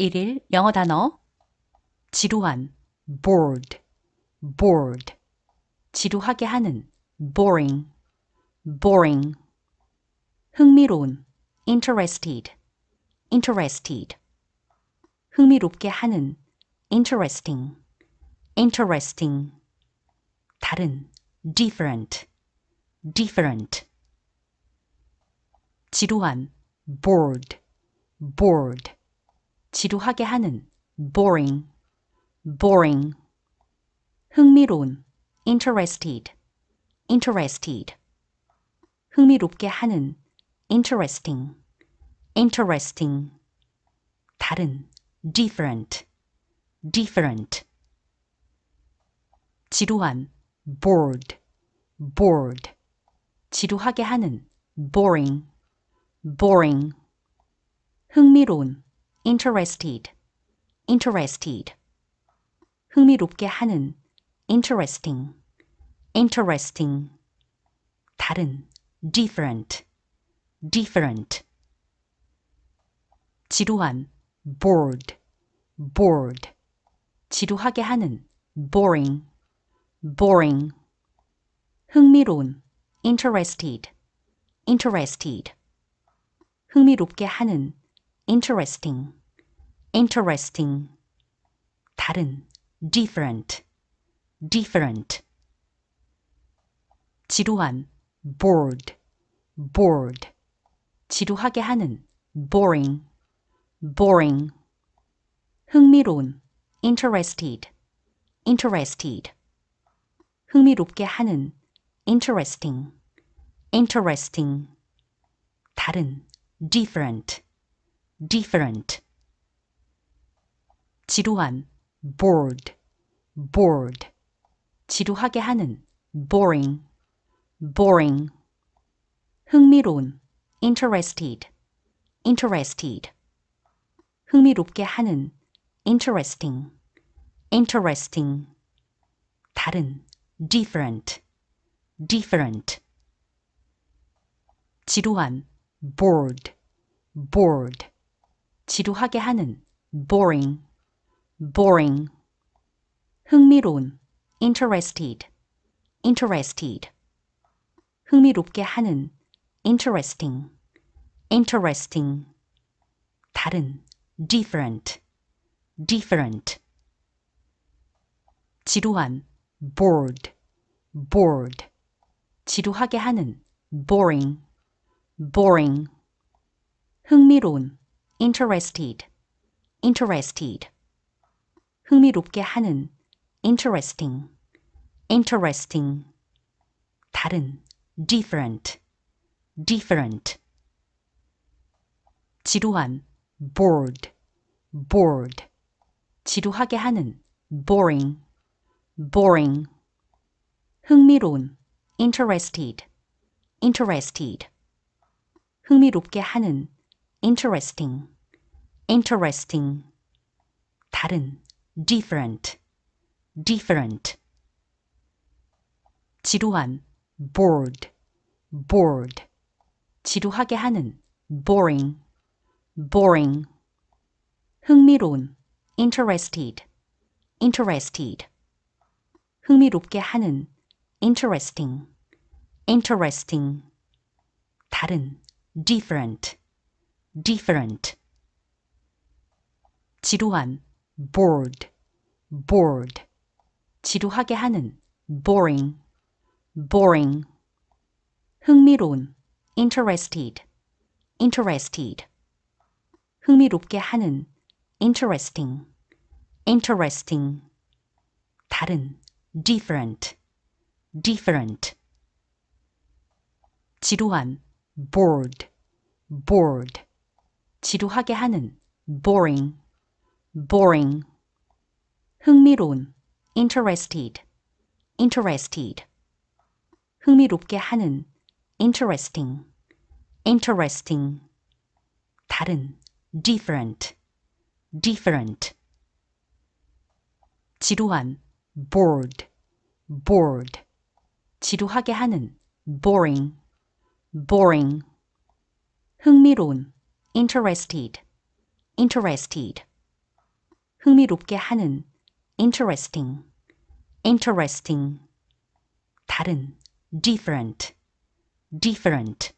1일 영어 단어 지루한 bored bored 지루하게 하는 boring boring 흥미로운 interested interested 흥미롭게 하는 interesting interesting 다른 different different 지루한 bored bored 지루하게 하는 boring, boring 흥미로운 interested, interested 흥미롭게 하는 interesting, interesting 다른 different, different 지루한 bored, bored 지루하게 하는 boring, boring 흥미로운 interested, interested. 흥미롭게 하는, interesting, interesting. 다른, different, different. 지루한, bored, bored. 지루하게 하는, boring, boring. 흥미로운, interested, interested. 흥미롭게 하는, interesting, interesting 다른 different, different 지루한 bored, bored 지루하게 하는 boring, boring 흥미로운 interested, interested 흥미롭게 하는 interesting, interesting 다른 different different 지루한 bored bored 지루하게 하는 boring boring 흥미로운 interested interested 흥미롭게 하는 interesting interesting 다른 different different 지루한 bored bored 지루하게 하는 boring, boring 흥미로운 interested, interested 흥미롭게 하는 interesting, interesting 다른 different, different 지루한 bored, bored 지루하게 하는 boring, boring 흥미로운 interested, interested. 흥미롭게 하는, interesting, interesting. 다른, different, different. 지루한, bored, bored. 지루하게 하는, boring, boring. 흥미로운, interested, interested. 흥미롭게 하는, interesting, interesting 다른 different, different 지루한 bored, bored 지루하게 하는 boring, boring 흥미로운 interested, interested 흥미롭게 하는 interesting, interesting 다른 different different 지루한 bored bored 지루하게 하는 boring boring 흥미로운 interested interested 흥미롭게 하는 interesting interesting 다른 different different 지루한 bored bored 지루하게 하는 boring, boring 흥미로운 interested, interested 흥미롭게 하는 interesting, interesting 다른 different, different 지루한 bored, bored 지루하게 하는 boring, boring 흥미로운 interested, interested. 흥미롭게 하는, interesting, interesting. 다른, different, different.